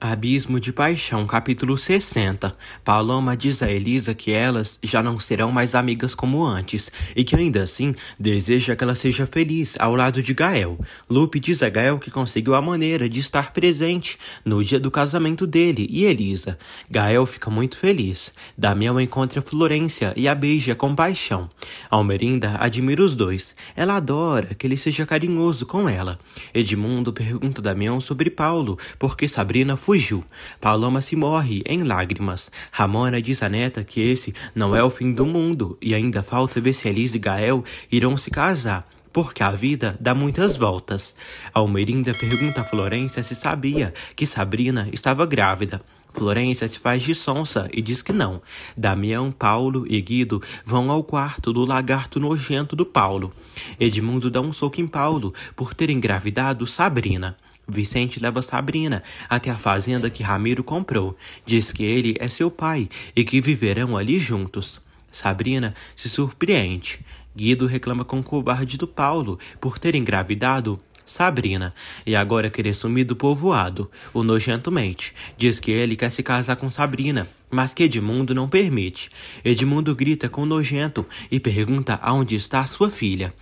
Abismo de Paixão, capítulo 60. Paloma diz a Elisa que elas já não serão mais amigas como antes e que ainda assim deseja que ela seja feliz ao lado de Gael. Lupe diz a Gael que conseguiu a maneira de estar presente no dia do casamento dele e Elisa. Gael fica muito feliz. Damião encontra Florência e a beija com paixão. Almerinda admira os dois. Ela adora que ele seja carinhoso com ela. Edmundo pergunta a Damião sobre Paulo porque Sabrina fugiu. Paloma se morre em lágrimas. Ramona diz à neta que esse não é o fim do mundo e ainda falta ver se Elise e Gael irão se casar porque a vida dá muitas voltas. Almerinda pergunta a Florência se sabia que Sabrina estava grávida. Florência se faz de sonsa e diz que não. Damião, Paulo e Guido vão ao quarto do lagarto nojento do Paulo. Edmundo dá um soco em Paulo por ter engravidado Sabrina. Vicente leva Sabrina até a fazenda que Ramiro comprou. Diz que ele é seu pai e que viverão ali juntos. Sabrina se surpreende. Guido reclama com o covarde do Paulo por ter engravidado Sabrina, e agora querer sumir do povoado. O nojento mente. Diz que ele quer se casar com Sabrina, mas que Edmundo não permite. Edmundo grita com nojento e pergunta aonde está sua filha.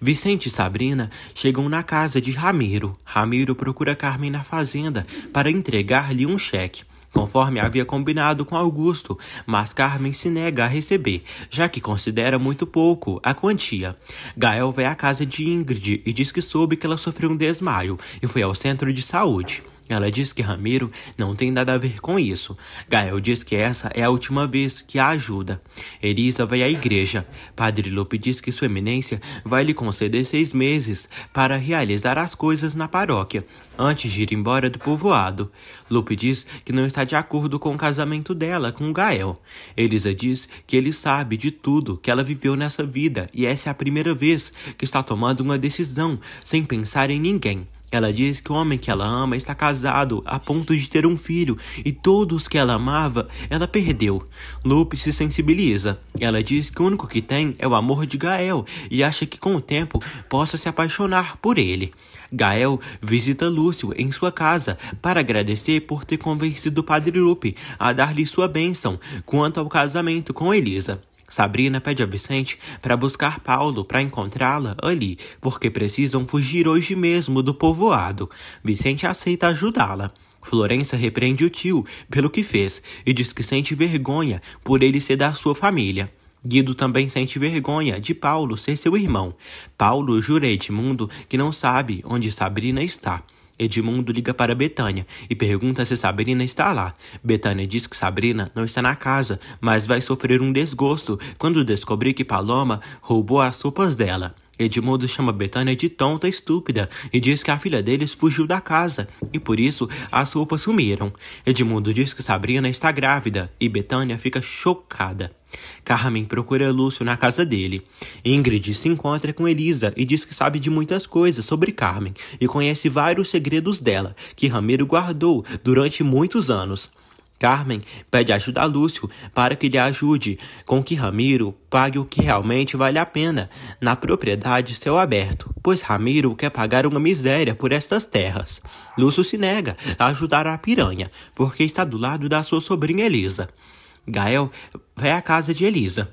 Vicente e Sabrina chegam na casa de Ramiro. Ramiro procura Carmen na fazenda para entregar-lhe um cheque conforme havia combinado com Augusto, mas Carmen se nega a receber, já que considera muito pouco a quantia. Gael vai à casa de Ingrid e diz que soube que ela sofreu um desmaio e foi ao centro de saúde. Ela diz que Ramiro não tem nada a ver com isso. Gael diz que essa é a última vez que a ajuda. Elisa vai à igreja. Padre Lupe diz que Sua Eminência vai lhe conceder seis meses para realizar as coisas na paróquia, antes de ir embora do povoado. Lupe diz que não está de acordo com o casamento dela com Gael. Elisa diz que ele sabe de tudo que ela viveu nessa vida e essa é a primeira vez que está tomando uma decisão sem pensar em ninguém. Ela diz que o homem que ela ama está casado a ponto de ter um filho e todos que ela amava ela perdeu. Lupe se sensibiliza. Ela diz que o único que tem é o amor de Gael e acha que com o tempo possa se apaixonar por ele. Gael visita Lúcio em sua casa para agradecer por ter convencido o padre Lupe a dar-lhe sua bênção quanto ao casamento com Elisa. Sabrina pede a Vicente para buscar Paulo para encontrá-la ali, porque precisam fugir hoje mesmo do povoado. Vicente aceita ajudá-la. Florença repreende o tio pelo que fez e diz que sente vergonha por ele ser da sua família. Guido também sente vergonha de Paulo ser seu irmão. Paulo jura Edmundo que não sabe onde Sabrina está. Edmundo liga para Betânia e pergunta se Sabrina está lá. Betânia diz que Sabrina não está na casa, mas vai sofrer um desgosto quando descobrir que Paloma roubou as sopas dela. Edmundo chama Betânia de tonta estúpida e diz que a filha deles fugiu da casa e por isso as roupas sumiram. Edmundo diz que Sabrina está grávida e Betânia fica chocada. Carmen procura Lúcio na casa dele. Ingrid se encontra com Elisa e diz que sabe de muitas coisas sobre Carmen e conhece vários segredos dela que Ramiro guardou durante muitos anos. Carmen pede ajuda a Lúcio para que lhe ajude com que Ramiro pague o que realmente vale a pena na propriedade céu aberto, pois Ramiro quer pagar uma miséria por estas terras. Lúcio se nega a ajudar a piranha, porque está do lado da sua sobrinha Elisa. Gael vai à casa de Elisa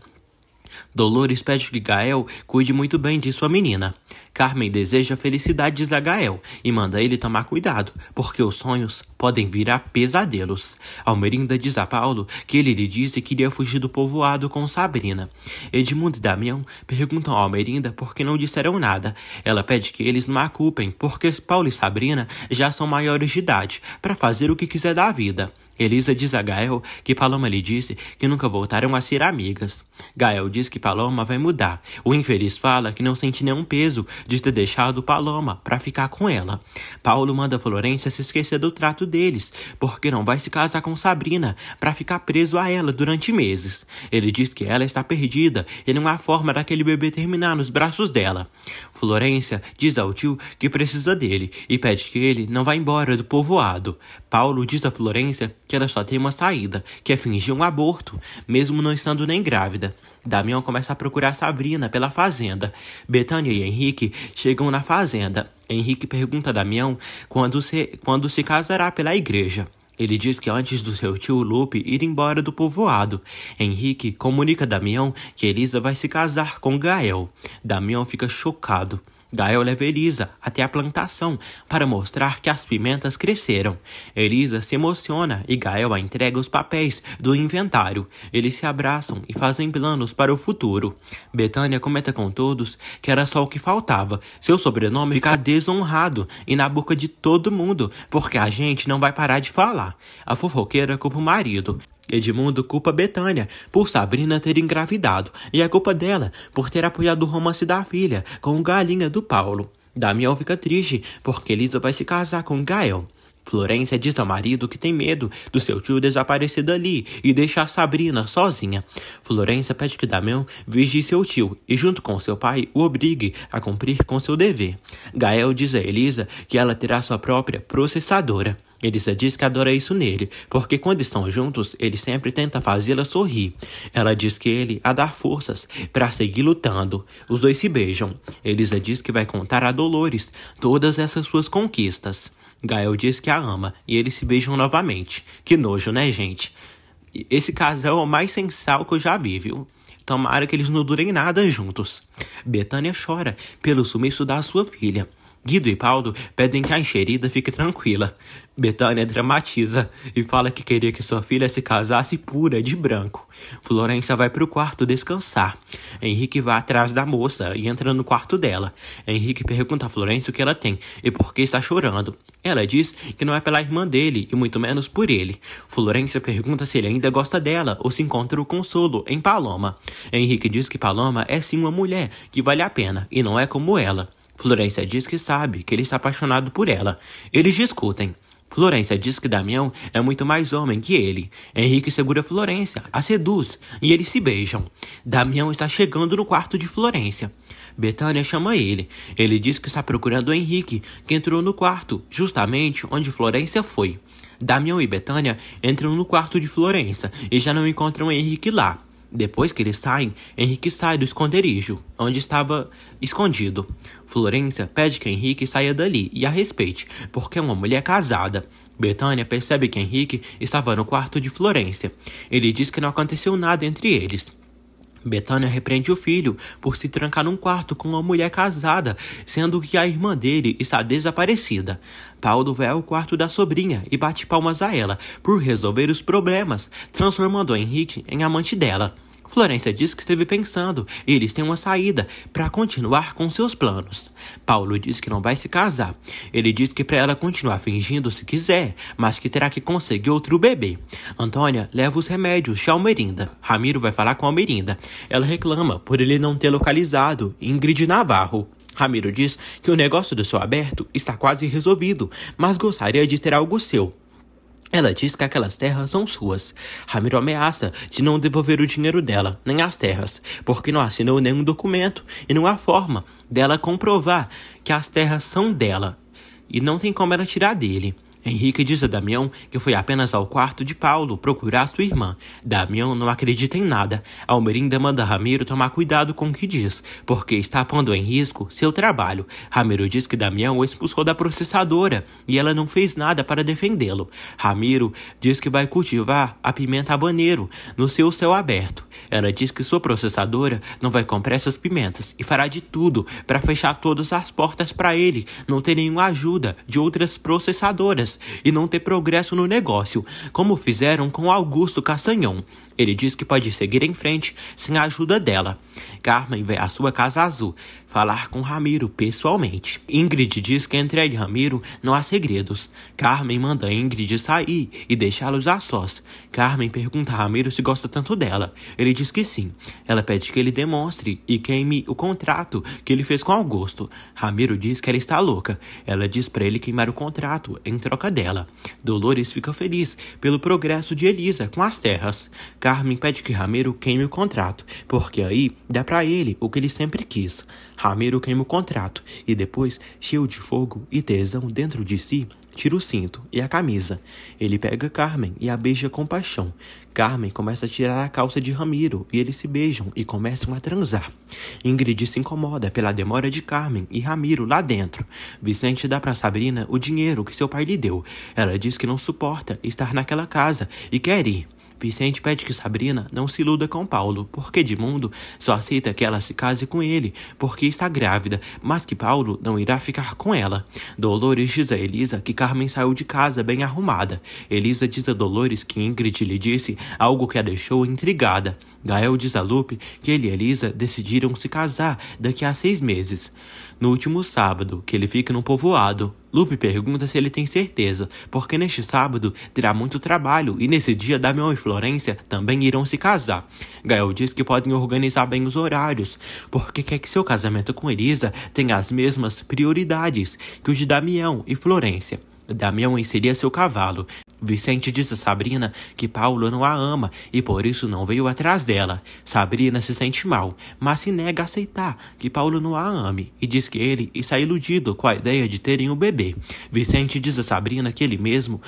Dolores pede que Gael cuide muito bem de sua menina. Carmen deseja felicidades a Gael e manda ele tomar cuidado, porque os sonhos podem virar pesadelos. Almerinda diz a Paulo que ele lhe disse que iria fugir do povoado com Sabrina. Edmundo e Damião perguntam a Almerinda por que não disseram nada. Ela pede que eles não a culpem, porque Paulo e Sabrina já são maiores de idade para fazer o que quiser da vida. Elisa diz a Gael que Paloma lhe disse que nunca voltaram a ser amigas. Gael diz que Paloma vai mudar. O infeliz fala que não sente nenhum peso de ter deixado Paloma para ficar com ela. Paulo manda Florência se esquecer do trato deles, porque não vai se casar com Sabrina para ficar preso a ela durante meses. Ele diz que ela está perdida e não há forma daquele bebê terminar nos braços dela. Florência diz ao tio que precisa dele e pede que ele não vá embora do povoado. Paulo diz a Florência que ela só tem uma saída, que é fingir um aborto, mesmo não estando nem grávida. Damião começa a procurar Sabrina pela fazenda. Betânia e Henrique chegam na fazenda. Henrique pergunta a Damião quando se, quando se casará pela igreja. Ele diz que antes do seu tio Lupe ir embora do povoado, Henrique comunica a Damião que Elisa vai se casar com Gael. Damião fica chocado. Gael leva Elisa até a plantação para mostrar que as pimentas cresceram. Elisa se emociona e Gael a entrega os papéis do inventário. Eles se abraçam e fazem planos para o futuro. Betânia comenta com todos que era só o que faltava. Seu sobrenome fica desonrado e na boca de todo mundo, porque a gente não vai parar de falar. A fofoqueira culpa o marido. Edmundo culpa Betânia por Sabrina ter engravidado e a culpa dela por ter apoiado o romance da filha com o galinha do Paulo. Damião fica triste porque Elisa vai se casar com Gael. Florência diz ao marido que tem medo do seu tio desaparecer dali e deixar Sabrina sozinha. Florência pede que Damião vigie seu tio e, junto com seu pai, o obrigue a cumprir com seu dever. Gael diz a Elisa que ela terá sua própria processadora. Elisa diz que adora isso nele, porque quando estão juntos, ele sempre tenta fazê-la sorrir. Ela diz que ele a dá forças para seguir lutando. Os dois se beijam. Elisa diz que vai contar a Dolores todas essas suas conquistas. Gael diz que a ama e eles se beijam novamente. Que nojo, né, gente? Esse casal é o mais sensal que eu já vi, viu? Tomara que eles não durem nada juntos. Betânia chora pelo sumiço da sua filha. Guido e Paulo pedem que a enxerida fique tranquila. Betânia dramatiza e fala que queria que sua filha se casasse pura de branco. Florença vai para o quarto descansar. Henrique vai atrás da moça e entra no quarto dela. Henrique pergunta a Florença o que ela tem e por que está chorando. Ela diz que não é pela irmã dele e muito menos por ele. Florença pergunta se ele ainda gosta dela ou se encontra o consolo em Paloma. Henrique diz que Paloma é sim uma mulher que vale a pena e não é como ela. Florência diz que sabe que ele está apaixonado por ela. Eles discutem. Florência diz que Damião é muito mais homem que ele. Henrique segura Florência, a seduz e eles se beijam. Damião está chegando no quarto de Florência. Betânia chama ele. Ele diz que está procurando Henrique, que entrou no quarto, justamente onde Florência foi. Damião e Betânia entram no quarto de Florença e já não encontram Henrique lá. Depois que eles saem, Henrique sai do esconderijo, onde estava escondido. Florência pede que Henrique saia dali e a respeite, porque é uma mulher casada. Betânia percebe que Henrique estava no quarto de Florência. Ele diz que não aconteceu nada entre eles. Betânia repreende o filho por se trancar num quarto com uma mulher casada, sendo que a irmã dele está desaparecida. Paulo vai ao quarto da sobrinha e bate palmas a ela por resolver os problemas, transformando Henrique em amante dela. Florência diz que esteve pensando e eles têm uma saída para continuar com seus planos. Paulo diz que não vai se casar. Ele diz que para ela continuar fingindo se quiser, mas que terá que conseguir outro bebê. Antônia leva os remédios de Almerinda. Ramiro vai falar com Almerinda. Ela reclama por ele não ter localizado Ingrid Navarro. Ramiro diz que o negócio do seu aberto está quase resolvido, mas gostaria de ter algo seu. Ela diz que aquelas terras são suas. Ramiro ameaça de não devolver o dinheiro dela, nem as terras, porque não assinou nenhum documento e não há forma dela comprovar que as terras são dela e não tem como ela tirar dele. Henrique diz a Damião que foi apenas ao quarto de Paulo procurar sua irmã. Damião não acredita em nada. Almerinda manda Ramiro tomar cuidado com o que diz, porque está pondo em risco seu trabalho. Ramiro diz que Damião o expulsou da processadora e ela não fez nada para defendê-lo. Ramiro diz que vai cultivar a pimenta habaneiro no seu céu aberto. Ela diz que sua processadora não vai comprar essas pimentas e fará de tudo para fechar todas as portas para ele não ter nenhuma ajuda de outras processadoras e não ter progresso no negócio, como fizeram com Augusto Castanhão, ele diz que pode seguir em frente sem a ajuda dela. Carmen vai à sua casa azul falar com Ramiro pessoalmente. Ingrid diz que entre e Ramiro não há segredos. Carmen manda Ingrid sair e deixá-los a sós. Carmen pergunta a Ramiro se gosta tanto dela. Ele diz que sim. Ela pede que ele demonstre e queime o contrato que ele fez com Augusto. Ramiro diz que ela está louca. Ela diz para ele queimar o contrato em troca dela. Dolores fica feliz pelo progresso de Elisa com as terras. Carmen pede que Ramiro queime o contrato, porque aí dá para ele o que ele sempre quis. Ramiro queima o contrato e depois, cheio de fogo e tesão dentro de si, tira o cinto e a camisa. Ele pega Carmen e a beija com paixão. Carmen começa a tirar a calça de Ramiro e eles se beijam e começam a transar. Ingrid se incomoda pela demora de Carmen e Ramiro lá dentro. Vicente dá para Sabrina o dinheiro que seu pai lhe deu. Ela diz que não suporta estar naquela casa e quer ir. Vicente pede que Sabrina não se iluda com Paulo, porque Edmundo só aceita que ela se case com ele, porque está grávida, mas que Paulo não irá ficar com ela. Dolores diz a Elisa que Carmen saiu de casa bem arrumada. Elisa diz a Dolores que Ingrid lhe disse algo que a deixou intrigada. Gael diz a Lupe que ele e Elisa decidiram se casar daqui a seis meses. No último sábado, que ele fica no povoado, Lupe pergunta se ele tem certeza, porque neste sábado terá muito trabalho e nesse dia Damião e Florência também irão se casar. Gael diz que podem organizar bem os horários, porque quer que seu casamento com Elisa tenha as mesmas prioridades que o de Damião e Florência. Damião enseria seu cavalo. Vicente diz a Sabrina que Paulo não a ama e por isso não veio atrás dela. Sabrina se sente mal, mas se nega a aceitar que Paulo não a ame e diz que ele está iludido com a ideia de terem um bebê. Vicente diz a Sabrina que ele mesmo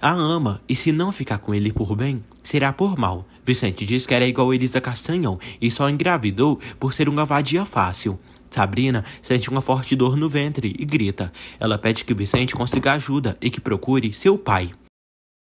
a ama e se não ficar com ele por bem, será por mal. Vicente diz que era igual Elisa Castanhão e só engravidou por ser uma vadia fácil. Sabrina sente uma forte dor no ventre e grita. Ela pede que Vicente consiga ajuda e que procure seu pai.